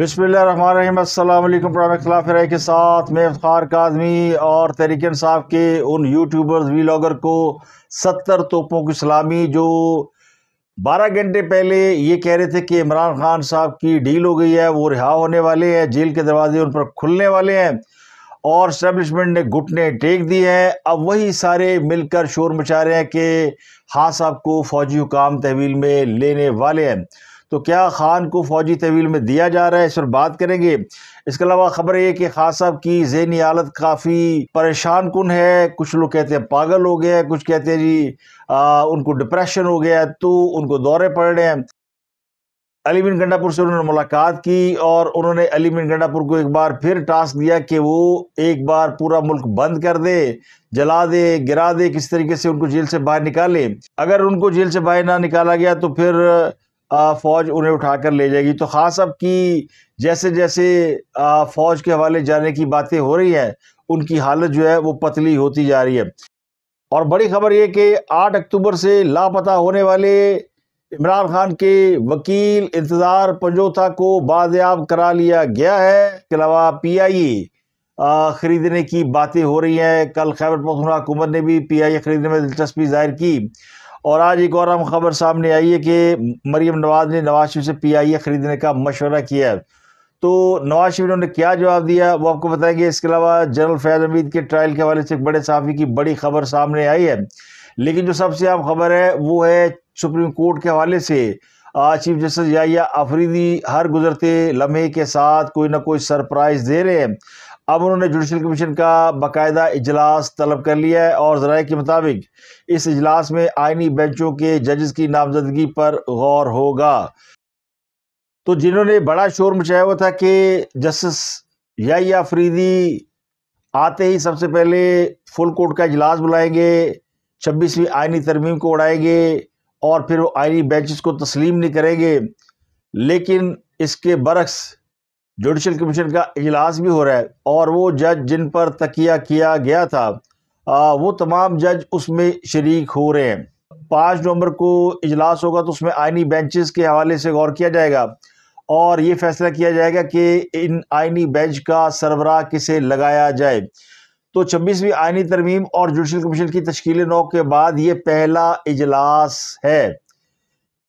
बिसमीम खिलाफ के साथ मैं का आदमी और तहरीक साहब के उन यूट्यूबर्स वीलागर को सत्तर तोपों की सलामी जो बारह घंटे पहले ये कह रहे थे कि इमरान खान साहब की डील हो गई है वो रिहा होने वाले हैं जेल के दरवाजे उन पर खुलने वाले हैं और स्टैब्लिशमेंट ने घुटने टेक दिए हैं अब वही सारे मिलकर शोर मचा रहे हैं कि हाँ साहब को फ़ौजी हुकाम तहवील में लेने वाले हैं तो क्या खान को फौजी तवील में दिया जा रहा है इस पर बात करेंगे इसके अलावा खबर ये कि खान साहब की जहनी हालत काफ़ी परेशान कन है कुछ लोग कहते हैं पागल हो गया कुछ कहते हैं जी आ, उनको डिप्रेशन हो गया तो उनको दौरे पड़ रहे हैं अली बिन गंडापुर से उन्होंने मुलाकात की और उन्होंने अली बिन गंडापुर को एक बार फिर टास्क दिया कि वो एक बार पूरा मुल्क बंद कर दे जला दे गिरा दे किस तरीके से उनको जेल से बाहर निकाले अगर उनको जेल से बाहर ना निकाला गया तो फिर फ़ौज उन्हें उठा कर ले जाएगी तो ख़ास अब कि जैसे जैसे फ़ौज के हवाले जाने की बातें हो रही है उनकी हालत जो है वो पतली होती जा रही है और बड़ी खबर ये कि 8 अक्टूबर से लापता होने वाले इमरान खान के वकील इंतज़ार पंजोथा को बाजियाब करा लिया गया है इसके अलावा पी आई ख़रीदने की बातें हो रही हैं कल खैबर पखतूनवा हुकूमत ने भी पी आई खरीदने में दिलचस्पी जाहिर की और आज एक और अहम खबर सामने आई है कि मरीम नवाज ने नवाज शरीफ से पी आई ए ख़रीदने का मशवरा किया है तो नवाज शरीफ ने उन्हें क्या जवाब दिया वो आपको बताएंगे इसके अलावा जनरल फैज़ हमीद के ट्रायल के हवाले से एक बड़े साफ़ी की बड़ी खबर सामने आई है लेकिन जो सबसे अहम खबर है वो है सुप्रीम कोर्ट के हवाले से चीफ जस्टिस या, या अफरीदी हर गुजरते लम्हे के साथ कोई ना कोई सरप्राइज़ दे रहे हैं अब उन्होंने जुडिशल कमीशन का बाकायदा इजलास तलब कर लिया है और जराये के मुताबिक इस इजलास में आइनी बेंचों के जजेस की नामजदगी पर गौर होगा तो जिन्होंने बड़ा शोर मचाया हुआ था कि जस्टिस या फरीदी आते ही सबसे पहले फुल कोर्ट का इजलास बुलाएंगे छब्बीसवीं आइनी तरमीम को उड़ाएंगे और फिर वो आइनी बेंचेस को तस्लीम नहीं करेंगे लेकिन इसके बरक्स जुडिशल कमीशन का इजलास भी हो रहा है और वो जज जिन पर तकिया किया गया था आ, वो तमाम जज उसमें शरीक हो रहे हैं पाँच नवंबर को इजलास होगा तो उसमें आइनी बेंचेस के हवाले से गौर किया जाएगा और ये फैसला किया जाएगा कि इन आइनी बेंच का सरबराह किसे लगाया जाए तो छब्बीसवीं आइनी तरमीम और जुडिशल कमीशन की तश्ील नौ के बाद ये पहला इजलास है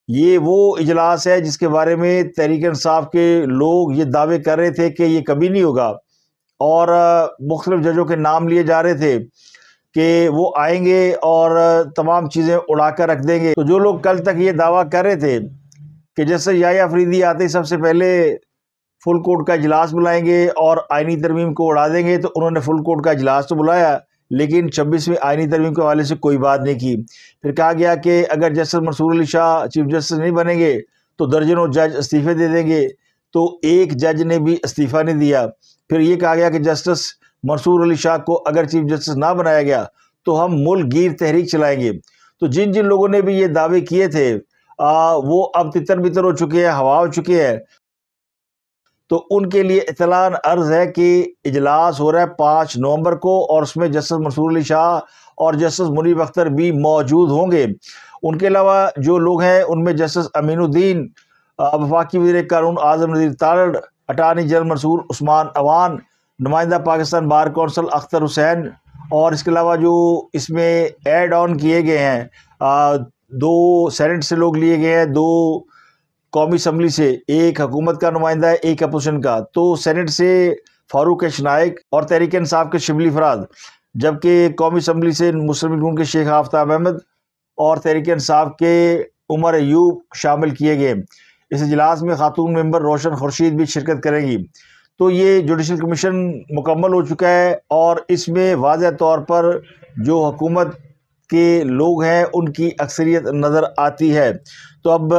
ये वो इजलास है जिसके बारे में तहरीक इंसाफ के लोग ये दावे कर रहे थे कि ये कभी नहीं होगा और मुख्तलिफ जजों के नाम लिए जा रहे थे कि वो आएंगे और तमाम चीज़ें उड़ा कर रख देंगे तो जो लोग कल तक ये दावा कर रहे थे कि जैसे याया आफरीदी आते ही सबसे पहले फुल कोर्ट का इजलास बुलाएंगे और आइनी तरमीम को उड़ा देंगे तो उन्होंने फुल कोर्ट का इजलास तो बुलाया लेकिन छब्बीसवीं आइनी तरमीम के हवाले से कोई बात नहीं की फिर कहा गया कि अगर justice Mansoor Ali Shah chief justice नहीं बनेंगे तो दर्जनों जज इस्तीफे दे देंगे तो एक जज ने भी इस्तीफ़ा नहीं दिया फिर ये कहा गया कि जस्टिस मंसूर अली शाह को अगर चीफ जस्टिस ना बनाया गया तो हम मुल गिर तहरीक चलाएंगे तो जिन जिन लोगों ने भी ये दावे किए थे आ, वो अब तितर बितर हो चुके हैं हवा हो चुके हैं तो उनके लिए इतला अर्ज़ है कि इजलास हो रहा है पाँच नवंबर को और उसमें जस्टिस मंसूर अली शाह और जस्टिस मुनीब अख्तर भी मौजूद होंगे उनके अलावा जो लोग हैं उनमें जस्टिस अमीनुद्दीन वफाकी वजी कानून आजम नज़ीर तारड़ अटारनी जनरल मंसूर उस्मान अवान नुमाइंदा पाकिस्तान बार कौंसल अख्तर हुसैन और इसके अलावा जो इसमें एड ऑन किए गए हैं दो सेनेट से लोग लिए गए हैं दो कौमी असम्बली से एक हकूमत का नुमाइंदा है एक अपोजिशन का तो सेनेट से फारूक एश नायक और तहरीक इंसाफ के शिबली फराद जबकि कौमी असम्बली से मुस्लिम लीगों के शेख आफ्ताब अहमद और तहरीक इंसाफ के उमर एयूब शामिल किए गए इस इजलास में खातून मेम्बर रोशन खुर्शीद भी शिरकत करेंगी तो ये जुडिशल कमीशन मुकम्मल हो चुका है और इसमें वाज तौर पर जो हकूमत के लोग हैं उनकी अक्सरियत नज़र आती है तो अब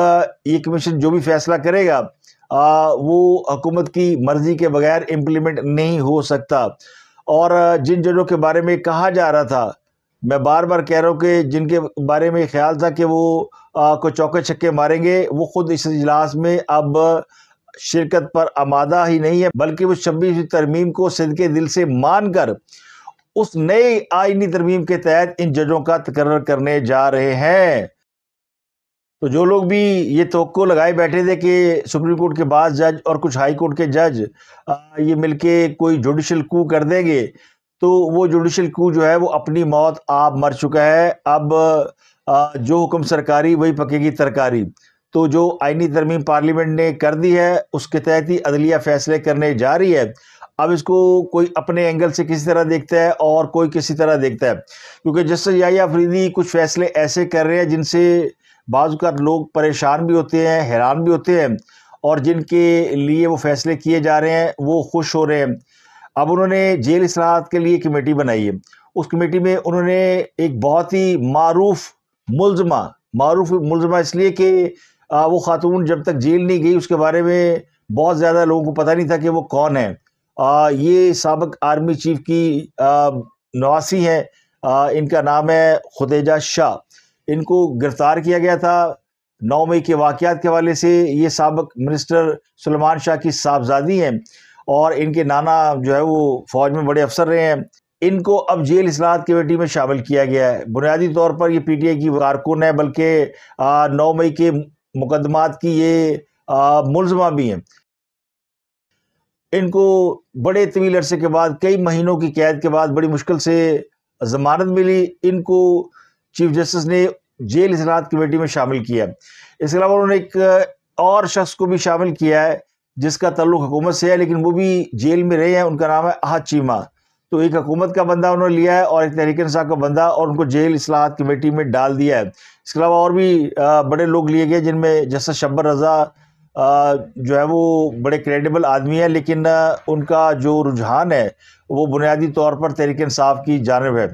ये कमीशन जो भी फैसला करेगा आ, वो हुकूमत की मर्ज़ी के बगैर इम्प्लीमेंट नहीं हो सकता और जिन जजों के बारे में कहा जा रहा था मैं बार बार कह रहा हूँ कि जिनके बारे में ख्याल था कि वो कोई को चौके छक्के मारेंगे वो ख़ुद इस इजलास में अब शिरकत पर आमादा ही नहीं है बल्कि वो छब्बीसवीं तरमीम को सिद के दिल से मान कर उस नए आइनी तरमीम के तहत इन जजों का तकर्र करने जा रहे हैं तो जो लोग भी ये तो लगाए बैठे थे कि सुप्रीम कोर्ट के बाद जज और कुछ हाई कोर्ट के जज ये मिलके कोई जुडिशल कू कर देंगे तो वो जुडिशल कू जो है वो अपनी मौत आप मर चुका है अब जो हुक्म सरकारी वही पकेगी तरकारी तो जो आइनी तरमीम पार्लियामेंट ने कर दी है उसके तहत ही अदलिया फैसले करने जा रही है अब इसको कोई अपने एंगल से किसी तरह देखता है और कोई किसी तरह देखता है क्योंकि जैसे याया अफरीदी कुछ फैसले ऐसे कर रहे हैं जिनसे बाज़ लोग परेशान भी होते हैं हैरान भी होते हैं और जिनके लिए वो फैसले किए जा रहे हैं वो खुश हो रहे हैं अब उन्होंने जेल असलाहत के लिए कमेटी बनाई है उस कमेटी में उन्होंने एक बहुत ही मरूफ मुलजमा मरूफ मुलजमा इसलिए कि वो खातून जब तक जेल नहीं गई उसके बारे में बहुत ज़्यादा लोगों को पता नहीं था कि वो कौन है आ, ये सबक आर्मी चीफ की नवासी हैं इनका नाम है खुदेजा शाह इनको गिरफ़्तार किया गया था नौ मई के वाक़ात के हवाले से ये सबक मिनिस्टर सलमान शाह की साहबजादी हैं और इनके नाना जो है वो फ़ौज में बड़े अफसर रहे हैं इनको अब जेल असलाहत कमेटी में शामिल किया गया है बुनियादी तौर पर ये पी टी आई की कारकुन है बल्कि नौ मई के मुकदमात की ये मुलजमा भी हैं इनको बड़े तवील अरसे के बाद कई महीनों की कैद के बाद बड़ी मुश्किल से जमानत मिली इनको चीफ जस्टिस ने जेल इसरात कमेटी में शामिल किया इसके अलावा उन्होंने एक और शख्स को भी शामिल किया है जिसका तल्लुक हुकूमत से है लेकिन वो भी जेल में रहे हैं उनका नाम है अहद चीमा तो एक हकूमत का बंदा उन्होंने लिया है और एक तहरीक साहब का बंदा और उनको जेल असलाहत कमेटी में डाल दिया है इसके अलावा और भी बड़े लोग लिए गए जिनमें जस्टिस शब्बर रज़ा जो है वो बड़े क्रेडिबल आदमी हैं लेकिन उनका जो रुझान है वो बुनियादी तौर पर तहरीक इंसाफ की जानब है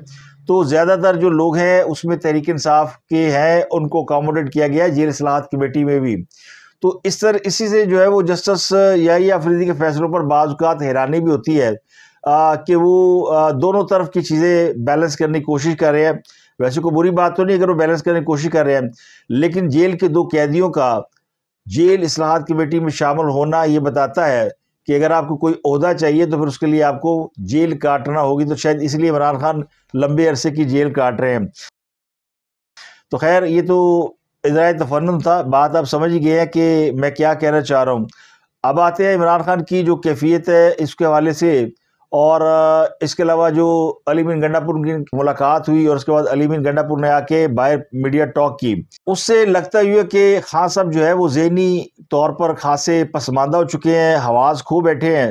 तो ज़्यादातर जो लोग हैं उसमें तहरीक इंसाफ के हैं उनको अकामोडेट किया गया है जेल असलाहत कमेटी में भी तो इस तरह इसी से जो है वो जस्टिस या अफरीदी के फैसलों पर बाज़ात हैरानी भी होती है कि वो आ, दोनों तरफ की चीज़ें बैलेंस करने की कोशिश कर रहे हैं वैसे कोई बुरी बात तो नहीं अगर वो बैलेंस करने की कोशिश कर रहे हैं लेकिन जेल के दो कैदियों का जेल असलाहत कमेटी में शामिल होना ये बताता है कि अगर आपको कोई अहदा चाहिए तो फिर उसके लिए आपको जेल काटना होगी तो शायद इसलिए इमरान खान लंबे अरसे की जेल काट रहे हैं तो खैर ये तो इजरा तफन था बात आप समझ ही गए हैं कि मैं क्या कहना चाह रहा हूँ अब आते हैं इमरान खान की जो कैफियत है इसके हवाले से और इसके अलावा जो अली बिन गंडापुर की मुलाकात हुई और उसके बाद अली बिन गंडापुर ने आके बाहर मीडिया टॉक की उससे लगता हुआ कि खान साहब जो है वो जहनी तौर पर खासे पसमानदा हो चुके हैं हवास खो बैठे हैं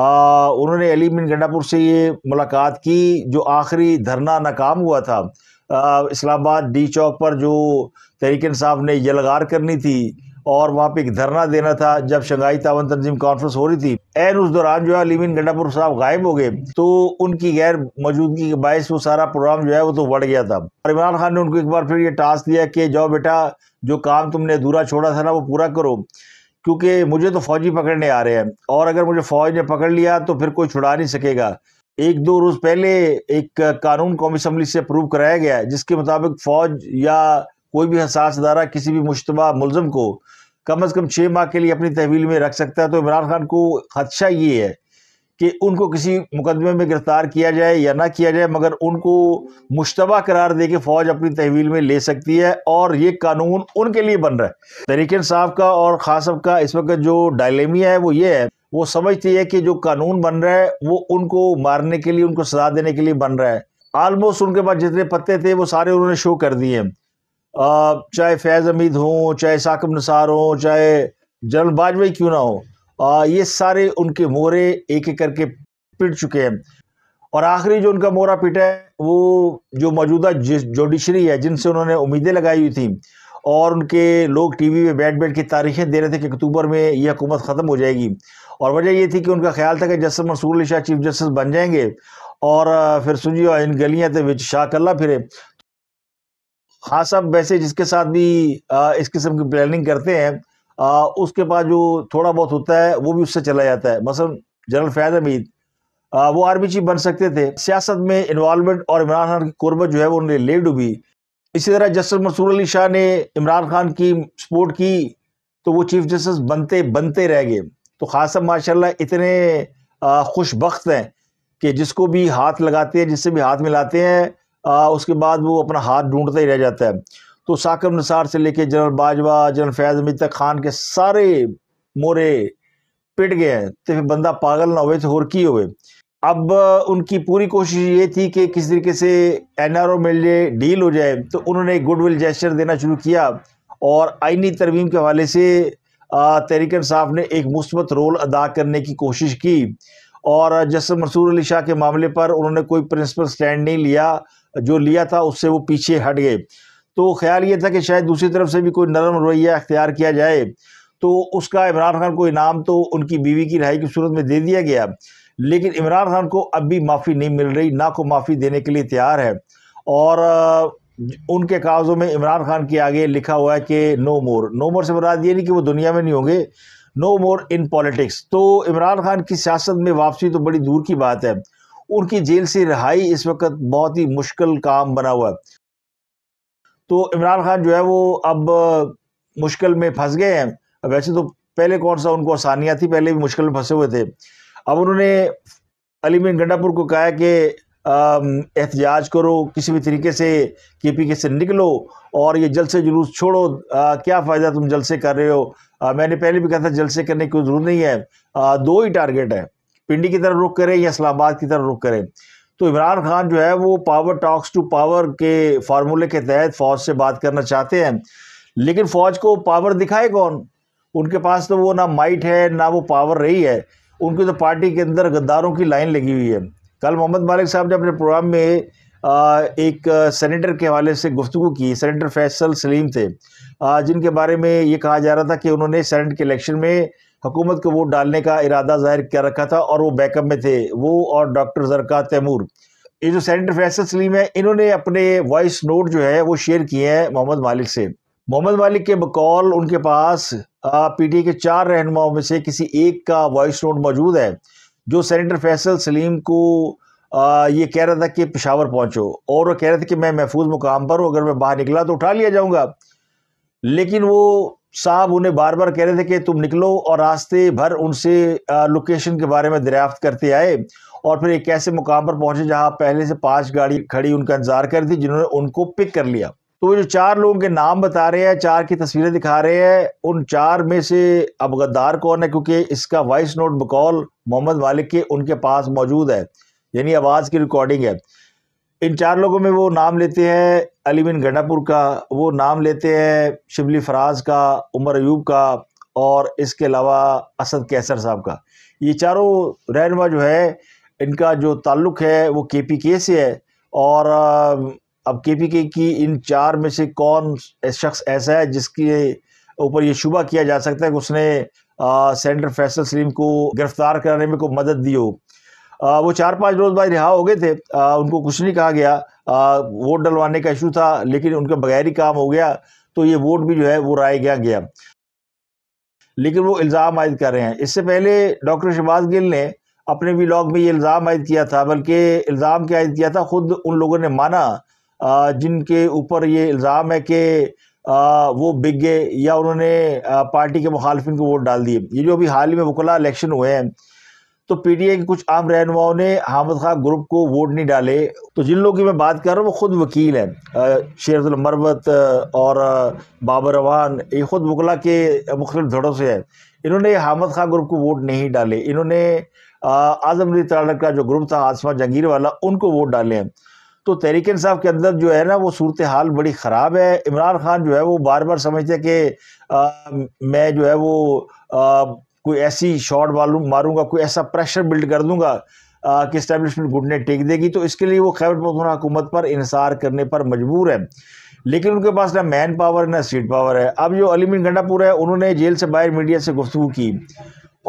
आ, उन्होंने अली बिन गंडापुर से ये मुलाकात की जो आखिरी धरना नाकाम हुआ था इस्लामाबाद डी चौक पर जो तहरीक साहब ने यलगार करनी थी और वहाँ पे एक धरना देना था जब शंघाई तावन तंजीम कॉन्फ्रेंस हो रही थी एन उस दौरान जो है लिविन गंडापुर साहब गायब हो गए तो उनकी गैर मौजूदगी के बायस वो सारा प्रोग्राम जो है वो तो बढ़ गया था और इमरान खान ने उनको एक बार फिर ये टास्क दिया कि जाओ बेटा जो काम तुमने अधूरा छोड़ा था ना वो पूरा करो क्योंकि मुझे तो फौजी पकड़ने आ रहे हैं और अगर मुझे फौज ने पकड़ लिया तो फिर कोई छुड़ा नहीं सकेगा एक दो रोज़ पहले एक कानून कौमी असम्बली से अप्रूव कराया गया जिसके मुताबिक फ़ौज या कोई भी हसास अदारा किसी भी मुशतबा मुलम को कम अज़ कम छः माह के लिए अपनी तहवील में रख सकता है तो इमरान खान को खदशा ये है कि उनको किसी मुकदमे में गिरफ़्तार किया जाए या ना किया जाए मगर उनको मुशतबा करार दे के फ़ौज अपनी तहवील में ले सकती है और ये कानून उनके लिए बन रहा है तरीकन साहब का और खास का इस वक्त जो डायलेमिया है वो ये है वो समझती है कि जो कानून बन रहा है वो उनको मारने के लिए उनको सजा देने के लिए बन रहा है आलमोस्ट उनके पास जितने पत्ते थे वो सारे उन्होंने शो कर दिए हैं चाहे फैज़ हमीद हों चाहे साकब नसार हों चाहे जनरल बाजवाई क्यों ना हो ये सारे उनके मोहरे एक एक करके पिट चुके हैं और आखिरी जो उनका मोहरा पिटा है वो जो मौजूदा जुडिशरी है जिनसे उन्होंने उम्मीदें लगाई हुई थी और उनके लोग टीवी पे बैठ बैठ के तारीखें दे रहे थे कि अक्टूबर में ये हुकूमत ख़त्म हो जाएगी और वजह ये थी कि उनका ख्याल था कि justice Mansoor Ali Shah chief justice बन जाएंगे और फिर सुनियो इन गलियाँ तो शाह कल्ला फिरे खास हाँ साहब वैसे जिसके साथ भी इस किस्म की प्लानिंग करते हैं आ, उसके पास जो थोड़ा बहुत होता है वो भी उससे चला जाता है मसलन जनरल फैज हमीद वो आर्मी चीफ बन सकते थे सियासत में इन्वॉलमेंट और इमरान खान की कुर्बत जो है वो उन्हें ले डूबी इसी तरह जस्टिस मंसूर अली शाह ने इमरान खान की सपोर्ट की तो वो चीफ जस्टिस बनते बनते रह गए तो खास साहब माशा इतने खुशबक हैं कि जिसको भी हाथ लगाते हैं जिससे भी हाथ मिलाते हैं आ, उसके बाद वो अपना हाथ ढूंढता ही रह जाता है तो साकिब निसार से लेके जनरल बाजवा जनरल फैज़ अमित खान के सारे मोरे पिट गए हैं तो फिर बंदा पागल ना हुए तो और की हुए अब उनकी पूरी कोशिश ये थी कि किस तरीके से एन आर ओ मिल जाए डील हो जाए तो उन्होंने गुडविल जेस्चर देना शुरू किया और आइनी तरमीम के हवाले से तहरीक साहब ने एक मुस्बत रोल अदा करने की कोशिश की और जस्टिस मंसूर अली शाह के मामले पर उन्होंने कोई प्रिंसिपल स्टैंड नहीं लिया जो लिया था उससे वो पीछे हट गए तो ख्याल ये था कि शायद दूसरी तरफ से भी कोई नरम रवैया अख्तियार किया जाए तो उसका इमरान खान को इनाम तो उनकी बीवी की रहाई की सूरत में दे दिया गया लेकिन इमरान खान को अब भी माफ़ी नहीं मिल रही ना को माफ़ी देने के लिए तैयार है और उनके कागज़ों में इमरान खान के आगे लिखा हुआ है कि नो मोर नो मोर से मुराद ये नहीं कि वो दुनिया में नहीं होंगे नो मोर इन पॉलिटिक्स तो इमरान खान की सियासत में वापसी तो बड़ी दूर की बात है उनकी जेल से रिहाई इस वक्त बहुत ही मुश्किल काम बना हुआ है तो इमरान खान जो है वो अब मुश्किल में फंस गए हैं वैसे तो पहले कौन सा उनको आसानियाँ थी पहले भी मुश्किल में फंसे हुए थे अब उन्होंने बिन गंडापुर को कहा कि एहतजाज करो किसी भी तरीके से के पी के से निकलो और ये जलसे जुलूस छोड़ो आ, क्या फ़ायदा तुम जलसे कर रहे हो आ, मैंने पहले भी कहा था जलसे करने की कोई ज़रूरत नहीं है आ, दो ही टारगेट है पिंडी की तरफ रुख करें या इस्लामाबाद की तरफ रुख करें तो इमरान खान जो है वो पावर टॉक्स टू पावर के फार्मूले के तहत फ़ौज से बात करना चाहते हैं लेकिन फ़ौज को पावर दिखाए कौन उनके पास तो वो ना माइट है ना वो पावर रही है उनकी तो पार्टी के अंदर गद्दारों की लाइन लगी हुई है कल मोहम्मद मालिक साहब ने अपने प्रोग्राम में एक सेनेटर के हवाले से गुफ्तु की सेनेटर फैसल सलीम थे जिनके बारे में ये कहा जा रहा था कि उन्होंने सेनेट के इलेक्शन में हुकूमत को वोट डालने का इरादा जाहिर कर रखा था और वो बैकअप में थे वो और डॉक्टर जरका तैमूर ये जो सेंटर फैसल सलीम है इन्होंने अपने वॉइस नोट जो है वो शेयर किए हैं मोहम्मद मालिक से मोहम्मद मालिक के बकौल उनके पास पीटीए के चार रहनुमाओं में से किसी एक का वॉइस नोट मौजूद है जो सेनेटर फैसल सलीम को आ, ये कह रहा था कि पेशावर पहुंचो और वो कह रहा था कि मैं महफूज मुकाम पर हूँ अगर मैं बाहर निकला तो उठा लिया जाऊँगा लेकिन वो साहब उन्हें बार बार कह रहे थे कि तुम निकलो और रास्ते भर उनसे लोकेशन के बारे में दरियाफ्त करते आए और फिर एक ऐसे मुकाम पर पहुंचे जहां पहले से पांच गाड़ी खड़ी उनका इंतजार कर थी जिन्होंने उनको पिक कर लिया तो वो जो चार लोगों के नाम बता रहे हैं चार की तस्वीरें दिखा रहे हैं उन चार में से अब गद्दार कौन है क्योंकि इसका वॉइस नोट बकौल मोहम्मद मालिक के उनके पास मौजूद है यानी आवाज़ की रिकॉर्डिंग है इन चार लोगों में वो नाम लेते हैं अली बिन गंडापुर का वो नाम लेते हैं शिबली फराज का उमर अयूब का और इसके अलावा असद कैसर साहब का ये चारों रहनमा जो है इनका जो ताल्लुक़ है वो के पी के से है और अब के पी के की इन चार में से कौन शख्स ऐसा है जिसके ऊपर ये शुबा किया जा सकता है कि उसने सेंटर फैसल सलीम को गिरफ़्तार कराने में कोई मदद दी हो आ, वो चार पाँच रोज़ बाद रिहा हो गए थे आ, उनको कुछ नहीं कहा गया आ, वोट डलवाने का इशू था लेकिन उनका बगैर ही काम हो गया तो ये वोट भी जो है वो राय गया गया लेकिन वो इल्ज़ाम आयद कर रहे हैं इससे पहले डॉक्टर शहबाज गिल ने अपने लॉग में ये इल्ज़ाम आयद किया था बल्कि इल्ज़ाम क्या आयद किया था ख़ुद उन लोगों ने माना जिनके ऊपर ये इल्ज़ाम है कि वो बिक गए या उन्होंने पार्टी के मुखालफिन को वोट डाल दिए ये जो अभी हाल ही में वकला इलेक्शन हुए हैं तो पीटीए के कुछ आम रहनुमाओं ने हामद खां ग्रुप को वोट नहीं डाले तो जिन लोगों की मैं बात कर रहा हूँ वो खुद वकील हैं शेरजुल मरवत और बाबर रवान ये खुद वकला के मुख्तलिफ धड़ों से हैं इन्होंने हामद खां ग्रुप को वोट नहीं डाले इन्होंने आजम अली तड़क का जो ग्रुप था आसमा जंगीर वाला उनको वोट डाले हैं तो तहरीक साहब के अंदर जो है ना वो सूरत हाल बड़ी ख़राब है इमरान खान जो है वो बार बार समझते कि मैं जो है वो कोई ऐसी शॉट मारूंगा कोई ऐसा प्रेशर बिल्ड कर दूंगा कि इस्टेब्लिशमेंट घुटने टेक देगी तो इसके लिए वो खैबर पखतूनवा हुकूमत पर इंसार करने पर मजबूर है लेकिन उनके पास ना मैन पावर ना सीट पावर है अब जो अलीमिन गंडापुर है उन्होंने जेल से बाहर मीडिया से गुफ्तू की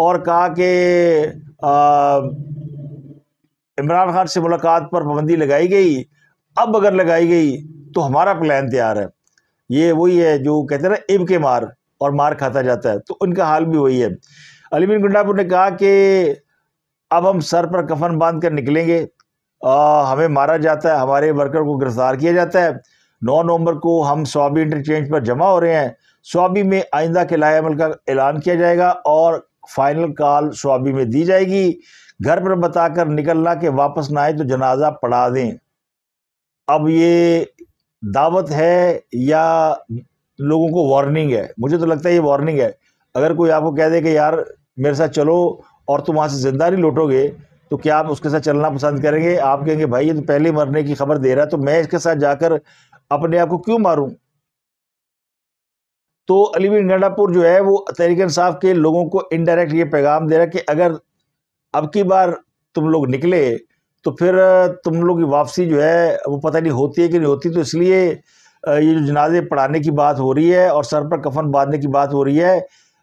और कहा कि इमरान खान से मुलाकात पर पाबंदी लगाई गई अब अगर लगाई गई तो हमारा प्लान तैयार है ये वही है जो कहते हैं ना इब के मार और मार खाता जाता है तो उनका हाल भी वही है अली बिन गुंडापुर ने कहा कि अब हम सर पर कफन बांध कर निकलेंगे आ, हमें मारा जाता है हमारे वर्कर को गिरफ्तार किया जाता है नौ नवंबर को हम स्वाबी इंटरचेंज पर जमा हो रहे हैं स्वाबी में आइंदा के लाएमल का ऐलान किया जाएगा और फाइनल कॉल स्वाबी में दी जाएगी घर पर बताकर निकलना के वापस ना आए तो जनाजा पढ़ा दें अब ये दावत है या लोगों को वार्निंग है मुझे तो लगता है ये वार्निंग है अगर कोई आपको कह दे कि यार मेरे साथ चलो और तुम वहाँ से ज़िंदा नहीं लौटोगे तो क्या आप उसके साथ चलना पसंद करेंगे आप कहेंगे भाई ये तो पहले मरने की खबर दे रहा है तो मैं इसके साथ जाकर अपने आप को क्यों मारूं तो अली बिन गंडापुर जो है वो तहरीक इंसाफ के लोगों को इनडायरेक्ट ये पैगाम दे रहा है कि अगर अब की बार तुम लोग निकले तो फिर तुम लोग की वापसी जो है वो पता नहीं होती है कि नहीं होती तो इसलिए ये जो जनाजे पढ़ाने की बात हो रही है और सर पर कफन बांधने की बात हो रही है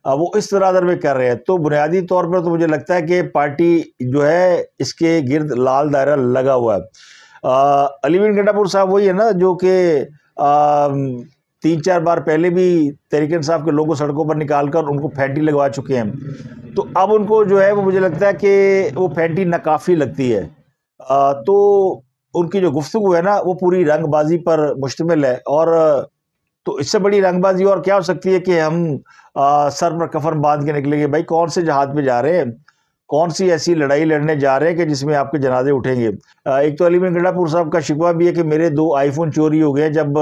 वो इस तरह में कर रहे हैं तो बुनियादी तौर पर तो मुझे लगता है कि पार्टी जो है इसके गिरद लाल दायरा लगा हुआ है अलीबिन गंडापुर साहब वही है ना जो कि तीन चार बार पहले भी तरीके साहब के लोगों सड़कों पर निकाल कर उनको फैंटी लगवा चुके हैं तो अब उनको जो है वो मुझे लगता है कि वो फैंटी नाकाफ़ी लगती है आ, तो उनकी जो गुफ्तु है ना वो पूरी रंगबाजी पर मुश्तमिल है और तो इससे बड़ी रंगबाजी और क्या हो सकती है कि हम आ, सर पर कफन बांध के निकलेंगे भाई कौन से जहाज में जा रहे हैं कौन सी ऐसी लड़ाई लड़ने जा रहे हैं कि जिसमें आपके जनाजे उठेंगे एक तो अली गंडापुर साहब का शिकवा भी है कि मेरे दो आईफोन चोरी हो गए जब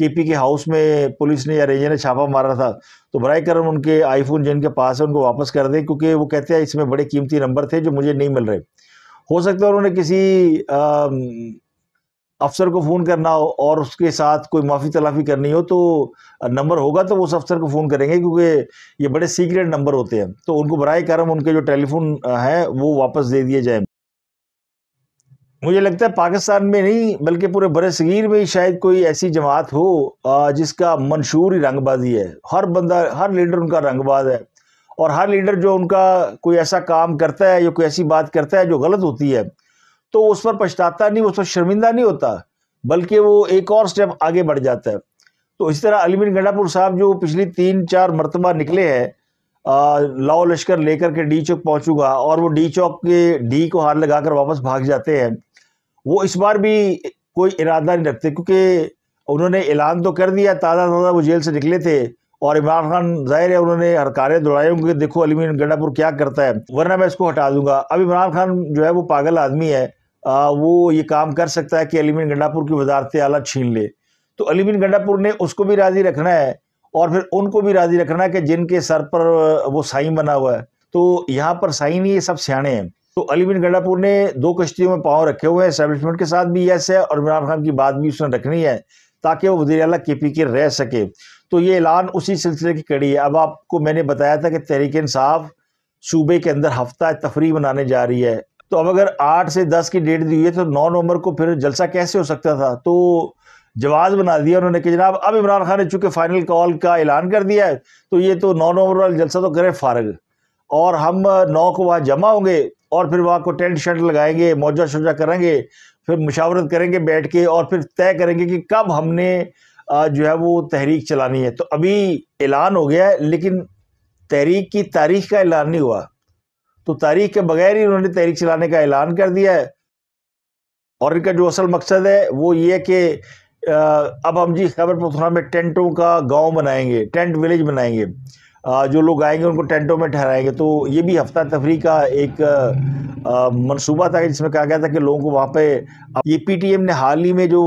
पी के हाउस में पुलिस ने या रेंजर ने छापा मारा था तो बर करम उनके आईफोन जिनके पास है उनको वापस कर दें क्योंकि वो कहते हैं इसमें बड़े कीमती नंबर थे जो मुझे नहीं मिल रहे हो सकता है उन्होंने किसी अफसर को फ़ोन करना हो और उसके साथ कोई माफ़ी तलाफ़ी करनी हो तो नंबर होगा तो उस अफसर को फ़ोन करेंगे क्योंकि ये बड़े सीक्रेट नंबर होते हैं तो उनको बर करम उनके जो टेलीफोन है वो वापस दे दिए जाए मुझे लगता है पाकिस्तान में नहीं बल्कि पूरे बर सगीर में ही शायद कोई ऐसी जमात हो जिसका मंशूर ही रंगबाजी है हर बंदा हर लीडर उनका रंगबाज है और हर लीडर जो उनका कोई ऐसा काम करता है या कोई ऐसी बात करता है जो गलत होती है तो उस पर पछताता नहीं उस पर शर्मिंदा नहीं होता बल्कि वो एक और स्टेप आगे बढ़ जाता है तो इसी तरह अलीमिन गंडापुर साहब जो पिछली तीन चार मरतबा निकले हैं लाओ लश्कर लेकर के डी चौक पहुंचूंगा और वो डी चौक के डी को हाथ लगाकर वापस भाग जाते हैं वो इस बार भी कोई इरादा नहीं रखते क्योंकि उन्होंने ऐलान तो कर दिया ताज़ा ताज़ा वो जेल से निकले थे और इमरान खान जाहिर है उन्होंने हरकारें दौड़ाई होंगी देखो अलीमीन गंडापुर क्या करता है वरना मैं इसको हटा दूंगा अब इमरान खान जो है वो पागल आदमी है आ, वो ये काम कर सकता है कि अलीमीन गंडापुर की वजारत आला छीन ले तो अलीमीन गंडापुर ने उसको भी राज़ी रखना है और फिर उनको भी राज़ी रखना है कि जिनके सर पर वो साइन बना हुआ है तो यहाँ पर साइन ही ये सब सियाने हैं तो अलीबिन गंडापुर ने दो कश्तियों में पाँव रखे हुए हैं इस्टेबलिशमेंट के साथ भी यस है और इमरान खान की बात भी उसने रखनी है ताकि वो वजी अला के पी के रह सके तो ये ऐलान उसी सिलसिले की कड़ी है अब आपको मैंने बताया था कि तहरीक इंसाफ सूबे के अंदर हफ्ता तफरी मनाने जा रही है तो अब अगर आठ से दस की डेट दी हुई है तो नौ नवंबर को फिर जलसा कैसे हो सकता था तो जवाब बना दिया उन्होंने कि जनाब अब इमरान खान ने चूँकि फ़ाइनल कॉल का ऐलान कर दिया है तो ये तो नौ नवंबर वाला जलसा तो करें फारग और हम नौ को वहाँ जमा होंगे और फिर वहाँ को टेंट शर्ट लगाएंगे मौजा शौजा करेंगे फिर मुशावरत करेंगे बैठ के और फिर तय करेंगे कि कब हमने जो है वो तहरीक चलानी है तो अभी ऐलान हो गया है लेकिन तहरीक की तारीख का ऐलान नहीं हुआ तो तारीख के बगैर ही उन्होंने तहरीक चलाने का ऐलान कर दिया है और इनका जो असल मकसद है वो ये कि अब हम जी खैबर थोड़ा में टेंटों का गांव बनाएंगे टेंट विलेज बनाएंगे जो लोग आएंगे उनको टेंटों में ठहराएंगे तो ये भी हफ्ता तफरी का एक मनसूबा था जिसमें कहा गया था कि लोगों को वहाँ पे ये पीटीएम ने हाल ही में जो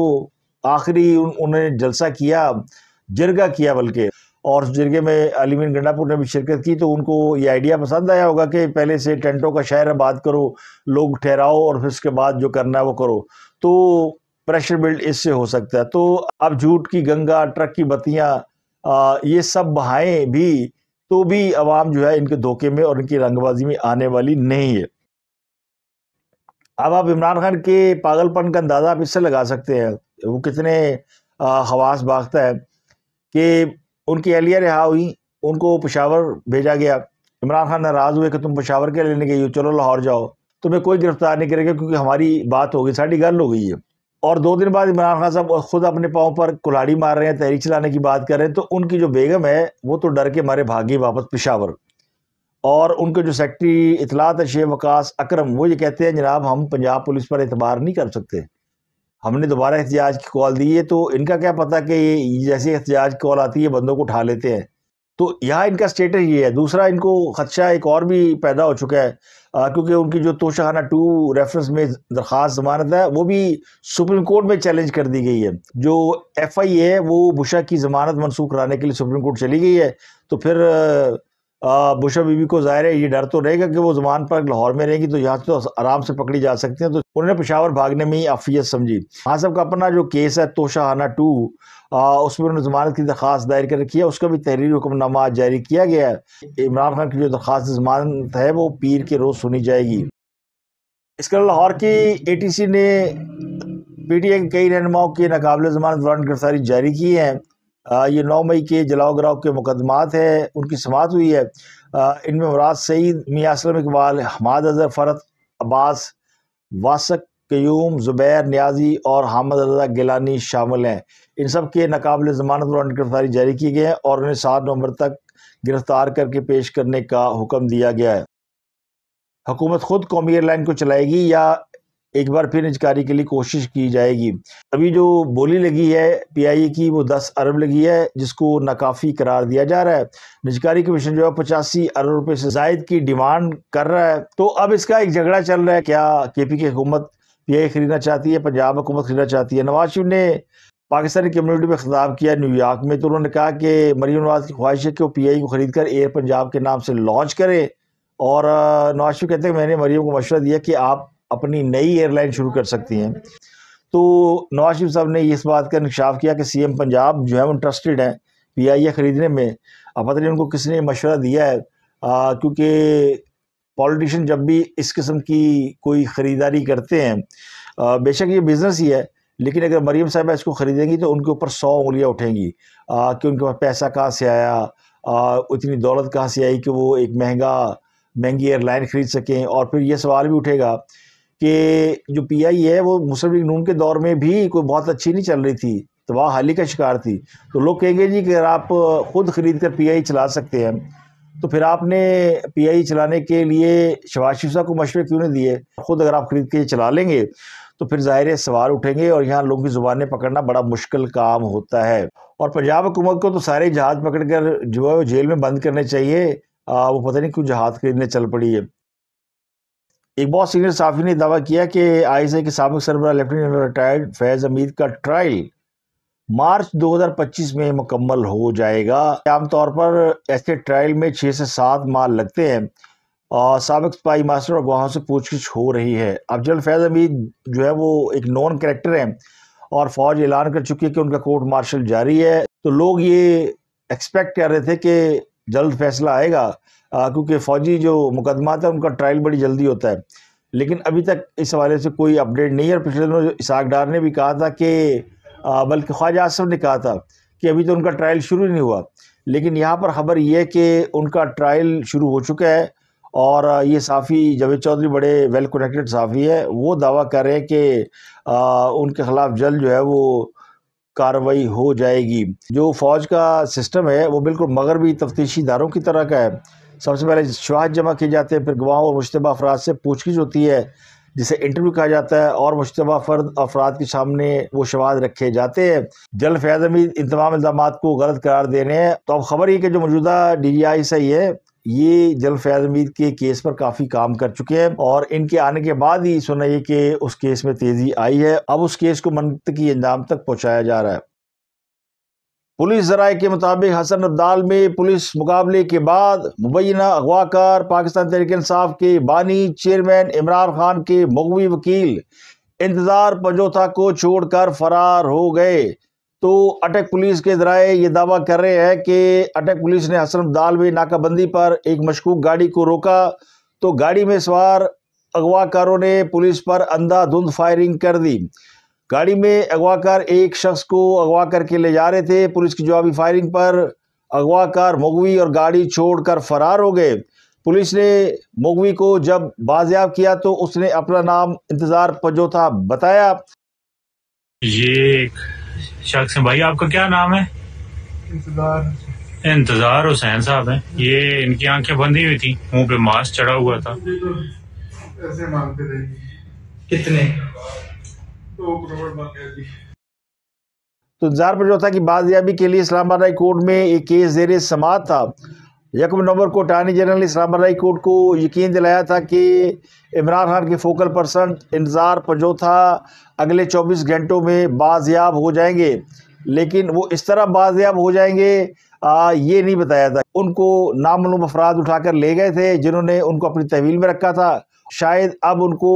आखिरी उन्होंने जलसा किया जिरगा किया बल्कि और उस जिरगे में अलीमिन गंडापुर ने भी शिरकत की तो उनको ये आइडिया पसंद आया होगा कि पहले से टेंटों का शहर बात करो लोग ठहराओ और फिर उसके बाद जो करना है वो करो तो प्रेशर बिल्ड इससे हो सकता है तो अब झूठ की गंगा ट्रक की बत्तियाँ ये सब बहाएँ भी तो भी आवाम जो है इनके धोखे में और इनकी रंगबाजी में आने वाली नहीं है अब आप इमरान खान के पागलपन का अंदाज़ा आप इससे लगा सकते हैं वो कितने हवास बागता है कि उनकी एहलिया रिहा हुई उनको पेशावर भेजा गया इमरान खान नाराज़ हुए कि तुम पेशावर के लेने गई हो चलो लाहौर जाओ तुम्हें कोई गिरफ्तार नहीं करेगा क्योंकि हमारी बात हो गई साड़ी गल हो गई है और दो दिन बाद इमरान खान साहब खुद अपने पाँव पर कुल्हाड़ी मार रहे हैं तहरीक चलाने की बात कर रहे हैं तो उनकी जो बेगम है वो तो डर के मारे भागी वापस पेशावर और उनके जो सेक्रटरी इतलात शेख वकास अक्रम वो ये कहते हैं जनाब हम पंजाब पुलिस पर एतबार नहीं कर सकते हमने दोबारा एहतजाज की कॉल दी है तो इनका क्या पता कि ये जैसे एहतजाज की कॉल आती है बंदों को उठा लेते हैं तो यहाँ इनका स्टेटस ये है दूसरा इनको खदशा एक और भी पैदा हो चुका है आ, क्योंकि उनकी जो तोशाना टू रेफरेंस में दरख्वास्त जमानत है वो भी सुप्रीम कोर्ट में चैलेंज कर दी गई है जो एफ आई ए है वो बुशा की ज़मानत मनसूख कराने के लिए सुप्रीम कोर्ट चली गई है तो फिर बुशा बीबी को जाहिर है ये डर तो रहेगा कि वो जमान पर लाहौर में रहेंगी तो यहाँ से तो आराम से पकड़ी जा सकती हैं तो उन्होंने पेशावर भागने में ही अफियत समझी हाँ सब का अपना जो केस है तोशाहाना टू उसमें उन्होंने जमानत की दरख्वास्त दायर कर रखी है उसका भी तहरीर हुक्मनामा जारी किया गया है इमरान खान की जो दरख्वास्त जमानत है वो पीर के रोज़ सुनी जाएगी इसके अलावा लाहौर की ए टी सी ने पी टी आई के कई रहनुमाओं के नाकबले जमानत वारंट गिरफ्तारी जारी की है ये नौ मई के जलाओ गाव के मुकदमात हैं उनकी समात हुई है इनमें मुराद सईद मियाँ असलम इकबाल हमाद अजहर फ़रत अब्बास वासक क्यूम ज़ुबैर न्याजी और हामद रजा गिलानी शामिल हैं इन सब के नाकबिल ज़मानत वारंट गिरफ्तारी जारी की गई है और उन्हें सात नवंबर तक गिरफ़्तार करके पेश करने का हुक्म दिया गया है हुकूमत खुद कौमी एयरलाइन को चलाएगी या एक बार फिर निजकारी के लिए कोशिश की जाएगी अभी जो बोली लगी है पीआईए की वो 10 अरब लगी है जिसको नाकाफ़ी करार दिया जा रहा है निजकारी कमीशन जो है पचासी अरब रुपए से जायद की डिमांड कर रहा है तो अब इसका एक झगड़ा चल रहा है क्या के पी की हुकूमत पी आई खरीदना चाहती है पंजाब हुकूमत खरीदना चाहती है नवाज शरीफ ने पाकिस्तानी कम्युनिटी में खिताब किया न्यूयॉर्क में तो उन्होंने कहा कि मरीम नवाज की ख्वाहिश है कि वो पी आई को खरीद कर एयर पंजाब के नाम से लॉन्च करे और नवाज शरीफ कहते हैं मैंने मरीम को मशवरा दिया कि आप अपनी नई एयरलाइन शुरू कर सकती हैं तो नवाज शरीफ साहब ने इस बात का इंकशाफ किया कि सीएम पंजाब जो है वो इंटरेस्टेड हैं पीआईए e ख़रीदने में अब पता नहीं उनको किसने मशवरा दिया है क्योंकि पॉलिटिशन जब भी इस किस्म की कोई ख़रीदारी करते हैं बेशक ये बिज़नेस ही है लेकिन अगर मरीम साहब इसको ख़रीदेंगी तो उनके ऊपर सौ उंगलियाँ उठेंगी आ, कि उनके पास पैसा कहाँ से आया आ, इतनी दौलत कहाँ से आई कि वो एक महंगा महंगी एयरलाइन ख़रीद सकें और फिर ये सवाल भी उठेगा कि जो पीआई है वो मुस्लिम लीग नून के दौर में भी कोई बहुत अच्छी नहीं चल रही थी तबाह तो हाली का शिकार थी तो लोग कहेंगे जी कि अगर आप खुद खरीद कर आई चला सकते हैं तो फिर आपने आई चलाने के लिए शबाज शिफा को मशवरे क्यों नहीं दिए खुद अगर आप खरीद के चला लेंगे तो फिर ज़ाहिर सवाल उठेंगे और यहाँ लोगों की ज़ुबानें पकड़ना बड़ा मुश्किल काम होता है और पंजाब हुकूमत को तो सारे जहाज़ पकड़ कर जो है वो जेल में बंद करने चाहिए आ, वो पता नहीं क्यों जहाज़ खरीदने चल पड़ी है एक बहुत सीनियर साफी ने दावा किया कि आईएसए के सबक सरबरा lieutenant general retired Faiz Hameed का ट्रायल मार्च 2025 में मुकम्मल हो जाएगा आमतौर पर ऐसे ट्रायल में छः से सात माह लगते हैं और सबक स्पाई मास्टर और गवाहों से पूछगिछ हो रही है अब जनरल फैज़ अमीद जो है वो एक नॉन करेक्टर हैं और फौज ऐलान कर चुकी है कि उनका कोर्ट मार्शल जारी है तो लोग ये एक्सपेक्ट कर रहे थे कि जल्द फैसला आएगा क्योंकि फ़ौजी जो मुकदमा था उनका ट्रायल बड़ी जल्दी होता है लेकिन अभी तक इस हवाले से कोई अपडेट नहीं है और पिछले दिनों इसाक डार ने भी कहा था कि बल्कि ख्वाजा आसफ ने कहा था कि अभी तो उनका ट्रायल शुरू नहीं हुआ लेकिन यहाँ पर ख़बर यह है कि उनका ट्रायल शुरू हो चुका है और ये साफ़ी जवेद चौधरी बड़े वेल कनेक्टेड साफ़ी है वो दावा कर रहे हैं कि उनके ख़िलाफ़ जल्द जो है वो कार्रवाई हो जाएगी जो फ़ौज का सिस्टम है वो बिल्कुल मगरबी तफ्तीशी इदारों की तरह का है सबसे पहले शवाहद जमा किए जाते हैं फिर गवाहों और मुशतबा अफराद से पूछगिछ होती है जिसे इंटरव्यू कहा जाता है और मुशतबा फर्द अफराद के सामने वो शवाद रखे जाते हैं जल फैज इन तमाम इल्ज़ाम को गलत करार देने हैं तो अब खबर ये कि जो मौजूदा डी जी आई सही है ये जल फैज के केस पर काफ़ी काम कर चुके हैं और इनके आने के बाद ही सुना ये कि उस केस में तेज़ी आई है अब उस केस को की अंजाम तक पहुँचाया जा रहा है पुलिस जराये के मुताबिक हसन अब्दाल में पुलिस मुकाबले के बाद मुबैना अगवाकार पाकिस्तान तहरीक इंसाफ के बानी चेयरमैन इमरान खान के मगवी वकील इंतज़ार पंजोथा को छोड़कर फरार हो गए तो अटक पुलिस के जराये ये दावा कर रहे हैं कि अटक पुलिस ने हसन अब्दाल में नाकाबंदी पर एक मशकूक गाड़ी को रोका तो गाड़ी में सवार अगवाकारों ने पुलिस पर अंधाधुंध फायरिंग कर दी गाड़ी में अगवा कर एक शख्स को अगवा करके ले जा रहे थे पुलिस की जवाबी फायरिंग पर अगवा कर मोगवी और गाड़ी छोड़कर फरार हो गए पुलिस ने मोगवी को जब बाजियाब किया तो उसने अपना नाम इंतजार पजो था बताया ये शख्स है भाई आपका क्या नाम है इंतजार इंतजार हुसैन साहब है ये इनकी आंखें बंदी हुई थी मुंह पे मास्क चढ़ा हुआ था ऐसे मांगते थे कितने तो, तो इंतजार पर जो था कि बाजियाबी के लिए इस्लामाबाद हाई कोर्ट में एक केस जेर समात था यकम नवंबर को attorney general Islamabad high court को यकीन दिलाया था कि इमरान खान के फोकल पर्सन इंतज़ार पजोथा अगले 24 घंटों में बाजियाब हो जाएंगे लेकिन वो इस तरह बाजियाब हो जाएंगे आ, ये नहीं बताया था उनको नामूम अफराद उठाकर ले गए थे जिन्होंने उनको अपनी तहवील में रखा था शायद अब उनको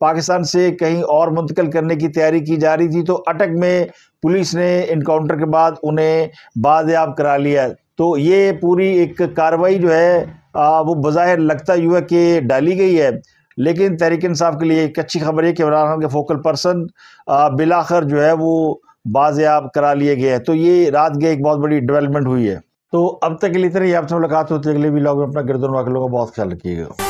पाकिस्तान से कहीं और मुंतकिल करने की तैयारी की जा रही थी तो अटक में पुलिस ने इनकाउंटर के बाद उन्हें बाजयाब करा लिया तो ये पूरी एक कार्रवाई जो है आ, वो बज़ाहिर लगता यू है कि डाली गई है लेकिन तहरीक इंसाफ के लिए एक अच्छी खबर है कि इमरान खान के फोकल पर्सन बिलाखर जो है वो बाजियाब करा लिए गए हैं तो ये रात गए एक बहुत बड़ी डेवलपमेंट हुई है तो अब तक के लिए इतना ही आपसे मुलाकात होती है अगले भी लॉग में अपना गिरदोन वाकलों का बहुत ख्याल रखिएगा